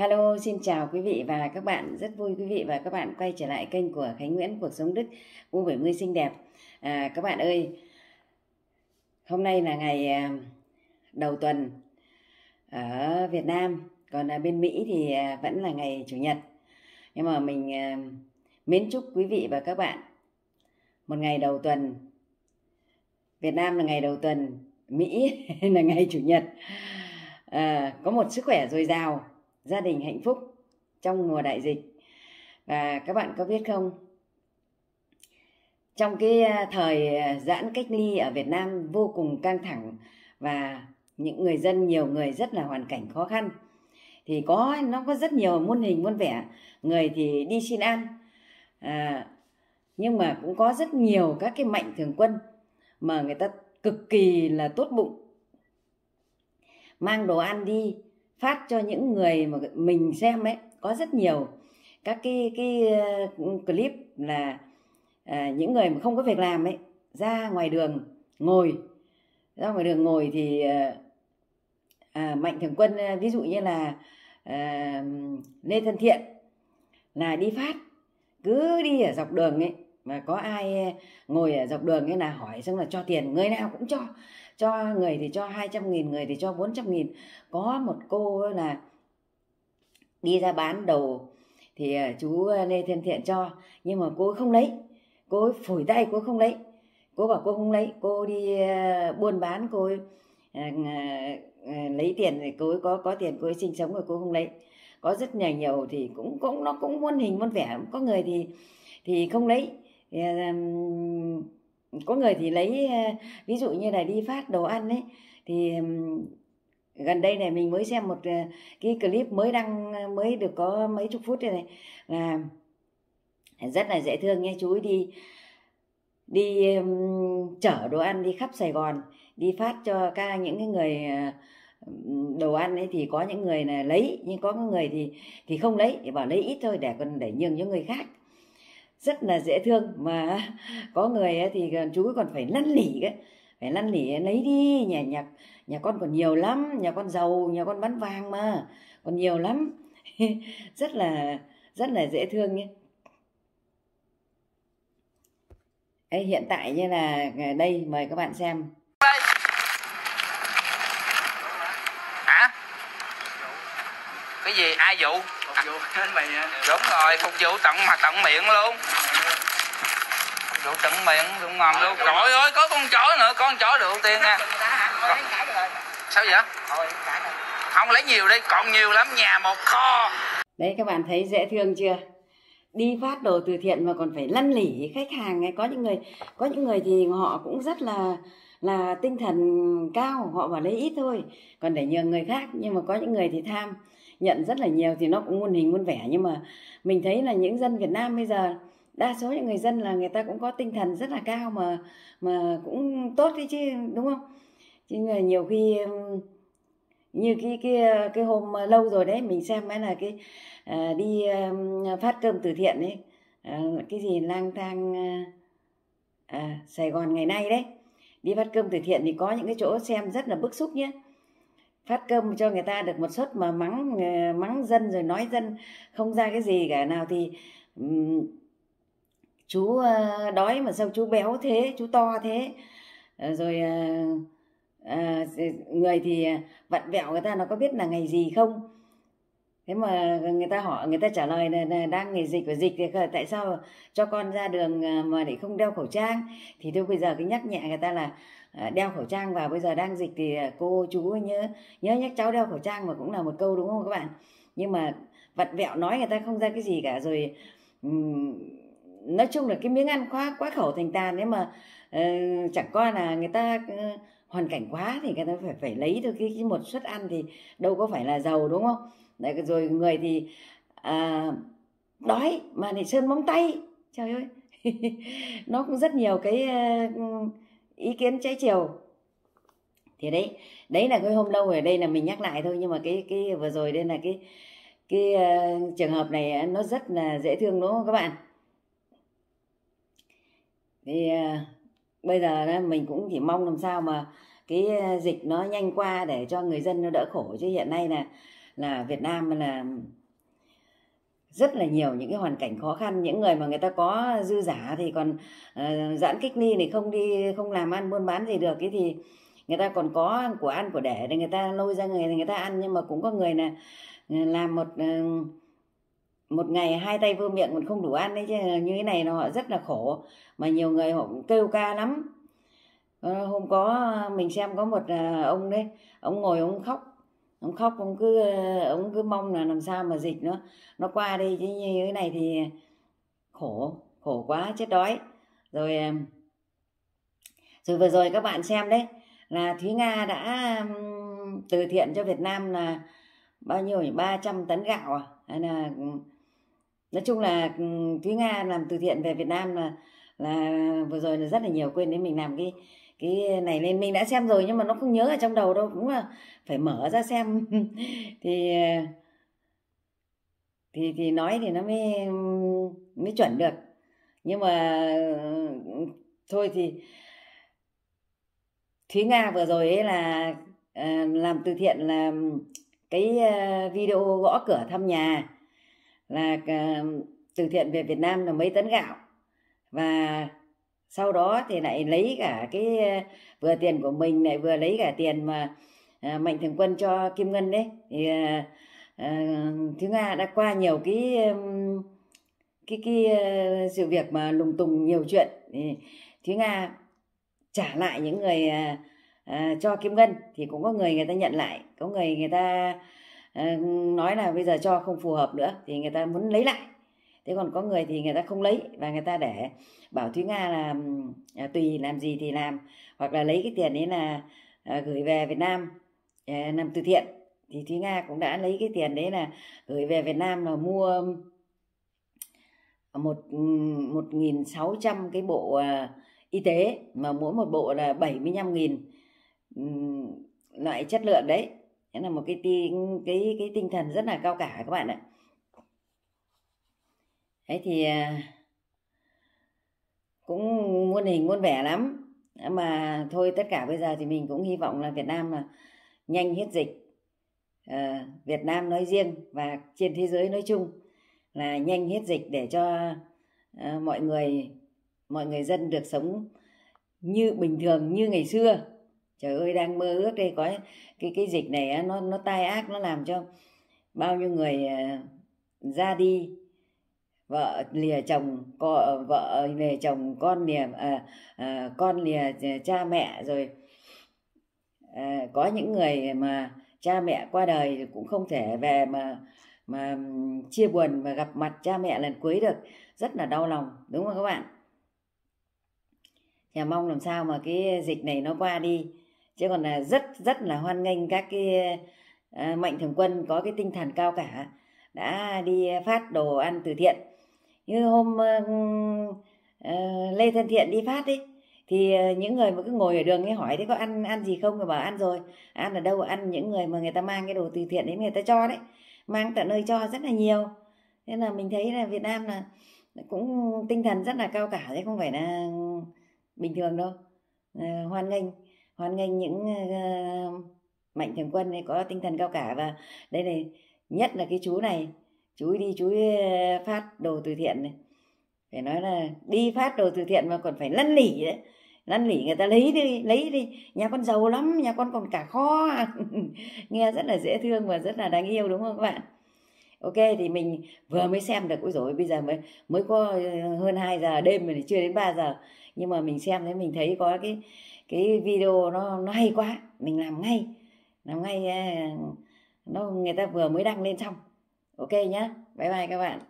Hello, xin chào quý vị và các bạn. Rất vui quý vị và các bạn quay trở lại kênh của Khánh Nguyễn Cuộc Sống Đức U70 Xinh Đẹp. À, các bạn ơi, hôm nay là ngày à, đầu tuần ở Việt Nam, còn ở bên Mỹ thì à, vẫn là ngày Chủ nhật. Nhưng mà mình à, mến chúc quý vị và các bạn một ngày đầu tuần. Việt Nam là ngày đầu tuần, Mỹ là ngày Chủ nhật. À, có một sức khỏe dồi dào gia đình hạnh phúc trong mùa đại dịch và các bạn có biết không trong cái à, thời à, giãn cách ly ở Việt Nam vô cùng căng thẳng và những người dân nhiều người rất là hoàn cảnh khó khăn thì có nó có rất nhiều muôn hình muôn vẻ người thì đi xin ăn à, nhưng mà cũng có rất nhiều các cái mạnh thường quân mà người ta cực kỳ là tốt bụng mang đồ ăn đi phát cho những người mà mình xem ấy có rất nhiều các cái cái uh, clip là uh, những người mà không có việc làm ấy ra ngoài đường ngồi ra ngoài đường ngồi thì uh, à, mạnh thường quân uh, ví dụ như là à, Lê Thân Thiện là đi phát cứ đi ở dọc đường ấy mà có ai ngồi ở dọc đường ấy là hỏi xong là cho tiền người nào cũng cho cho người thì cho 200 nghìn người thì cho 400 nghìn có một cô là đi ra bán đồ thì à, chú à, Lê Thiên Thiện cho nhưng mà cô không lấy cô phủi tay cô không lấy cô bảo cô không lấy cô đi à, buôn bán cô ấy, lấy tiền thì cô ấy có có tiền cô ấy sinh sống rồi cô không lấy có rất nhiều nhiều thì cũng cũng nó cũng muôn hình muôn vẻ có người thì thì không lấy có người thì lấy ờ, ví dụ như là đi phát đồ ăn ấy thì gần đây này mình mới xem một ờ, cái clip mới đăng ờ, mới được có mấy chục phút này là rất là dễ thương nghe chú ấy đi đi chở đồ ăn đi khắp Sài Gòn đi phát cho ca những cái người đồ ăn ấy thì có những người là lấy nhưng có người thì thì không lấy thì bảo lấy ít thôi để còn để nhường cho người khác rất là dễ thương mà có người thì chú còn phải năn nỉ cái phải năn nỉ lấy đi nhà nhà nhà con còn nhiều lắm nhà con giàu nhà con bán vàng mà còn nhiều lắm rất là rất là dễ thương nhé Ê, hiện tại như là à, đây mời các bạn xem cái gì ai dụ vụ hết mì hả? Đúng rồi, phục vụ tận mà tận miệng luôn. Rượu tận miệng, rượu ngon luôn. Trời ơi, có con chó nữa, con chó được tiên nha. Sao vậy? Không lấy nhiều đi, còn nhiều lắm, nhà một kho. Đấy các bạn thấy dễ thương chưa? đi phát đồ từ thiện mà còn phải lăn lỉ khách hàng ấy có những người có những người thì họ cũng rất là là tinh thần cao họ bảo lấy ít thôi còn để nhường người khác nhưng mà có những người thì tham nhận rất là nhiều thì nó cũng muôn hình muôn vẻ nhưng mà mình thấy là những dân Việt Nam bây giờ đa số những người dân là người ta cũng có tinh thần rất là cao mà mà cũng tốt đấy chứ đúng không chứ nhiều khi như cái cái cái hôm lâu rồi đấy mình xem ấy là cái à, đi à, phát cơm từ thiện ấy à, cái gì lang thang à, Sài Gòn ngày nay đấy đi phát cơm từ thiện thì có những cái chỗ xem rất là bức xúc nhé phát cơm cho người ta được một suất mà mắng ờ, mắng dân rồi nói dân không ra cái gì cả nào thì um, chú ờ, đói mà sao chú béo thế chú to thế ờ, rồi uh, uh, người thì vặn vẹo người ta nó có biết là ngày gì không thế mà người ta hỏi người ta trả lời là, là đang nghề dịch và dịch thì tại sao cho con ra đường à, mà lại không đeo khẩu trang thì tôi bây giờ cứ nhắc nhẹ người ta là à, đeo khẩu trang và bây giờ đang dịch thì à, cô chú nhớ nhớ nhắc cháu đeo khẩu trang mà cũng là một câu đúng không các bạn nhưng mà vặt vẹo nói người ta không ra cái gì cả rồi nói chung là cái miếng ăn quá quá khẩu thành tàn nếu mà uh, chẳng coi là người ta uh, hoàn cảnh quá thì người ta phải phải lấy được cái, cái một suất ăn thì đâu có phải là giàu đúng không Đấy, rồi người thì à, đói mà để sơn móng tay trời ơi nó cũng rất nhiều cái ờ, ý kiến trái chiều thì đấy đấy là cái hôm lâu ở đây là mình nhắc lại thôi nhưng mà cái cái vừa rồi đây là cái cái uh, trường hợp này ờ, nó rất là dễ thương đúng không các bạn thì uh, bây giờ mình cũng chỉ mong làm sao mà cái dịch nó nhanh qua để cho người dân nó đỡ khổ chứ hiện nay là là Việt Nam là rất là nhiều những cái hoàn cảnh khó khăn những người mà người ta có dư giả thì còn uh, giãn cách ly thì không đi không làm ăn buôn bán gì được cái thì người ta còn có của ăn của để thì người ta lôi ra người thì người ta ăn nhưng mà cũng có người là ờ, làm một ờ, một ngày hai tay vơ miệng còn không đủ ăn đấy chứ như thế này nó họ rất là khổ mà nhiều người họ kêu ca lắm hôm có mình xem có một ông đấy ông ngồi ông khóc ông khóc ông cứ ông cứ mong là làm sao mà dịch nó nó qua đi chứ như thế này thì khổ khổ quá chết đói rồi à, rồi vừa rồi các bạn xem đấy là thúy nga đã từ thiện cho việt nam là bao nhiêu ba trăm tấn gạo à hay là nói chung là thúy nga làm từ thiện về việt nam là là vừa rồi là rất là nhiều quên đấy mình làm cái cái này nên mình đã xem rồi nhưng mà nó không nhớ ở trong đầu đâu cũng là phải mở ra xem thì ờ, thì thì nói thì nó mới mới chuẩn được nhưng mà thôi thì thúy nga vừa rồi ấy là ờ, làm từ thiện là cái ờ, video gõ cửa thăm nhà là từ thiện về Việt Nam là mấy tấn gạo và sau đó thì lại lấy cả cái ờ, vừa tiền của mình lại vừa lấy cả tiền mà ờ, mạnh thường quân cho kim ngân đấy thì ờ, thứ nga đã qua nhiều cái cái cái sự việc mà lùng tùng nhiều chuyện thì thúy nga trả lại những người à, cho kim ngân thì cũng có người người ta nhận lại có người người ta à, nói là bây giờ cho không phù hợp nữa thì người ta muốn lấy lại thế còn có người thì người ta không lấy và người ta để bảo thúy nga là à, tùy làm gì thì làm hoặc là lấy cái tiền đấy là à, gửi về việt nam à, làm từ thiện thì thúy nga cũng đã lấy cái tiền đấy là gửi về việt nam là mua một một nghìn sáu trăm cái bộ à, y tế mà mỗi một bộ là 75 nghìn loại chất lượng đấy thế là một cái cái cái cái tinh thần rất là cao cả các bạn ạ đấy thì à, cũng muôn hình muôn vẻ lắm mà thôi tất cả bây giờ thì mình cũng hy vọng là Việt Nam là nhanh hết dịch ờ, Việt Nam nói riêng và trên thế giới nói chung là nhanh hết dịch để cho ờ, mọi người mọi người dân được sống như bình thường như ngày xưa trời ơi đang mơ ước đây có cái cái dịch này nó nó tai ác nó làm cho bao nhiêu người ờ, ra đi vợ lìa chồng co, vợ lìa chồng con lìa à, à, con lìa cha mẹ rồi à, có những người mà cha mẹ qua đời cũng không thể về mà mà chia buồn và gặp mặt cha mẹ lần cuối được rất là đau lòng đúng không các bạn nhà mong làm sao mà cái dịch này nó qua đi chứ còn là rất rất là hoan nghênh các cái à, mạnh thường quân có cái tinh thần cao cả đã đi phát đồ ăn từ thiện như hôm ờ, lê thân thiện đi phát ấy thì ờ, những người mà cứ ngồi ở đường ấy hỏi thế có ăn ăn gì không người bảo ăn rồi ăn ở đâu ăn những người mà người ta mang cái đồ từ thiện đến người ta cho đấy mang tận nơi cho rất là nhiều nên là mình thấy là Việt Nam là cũng tinh thần rất là cao cả chứ không phải là bình thường đâu ờ, hoan nghênh hoan nghênh những mạnh thường quân ấy có tinh thần cao cả và đây này nhất là cái chú này chú đi chú phát đồ từ thiện này phải nói là đi phát đồ từ thiện mà còn phải lăn lỉ đấy lăn nỉ người ta lấy đi lấy đi nhà con giàu lắm nhà con còn cả kho nghe rất là dễ thương và rất là đáng yêu đúng không các bạn ok thì mình vừa mới xem được ôi rồi bây giờ mới mới có hơn 2 giờ đêm rồi chưa đến 3 giờ nhưng mà mình xem thấy mình thấy có cái cái video nó nó hay quá mình làm ngay làm ngay nó người ta vừa mới đăng lên xong ok nhé bye bye các bạn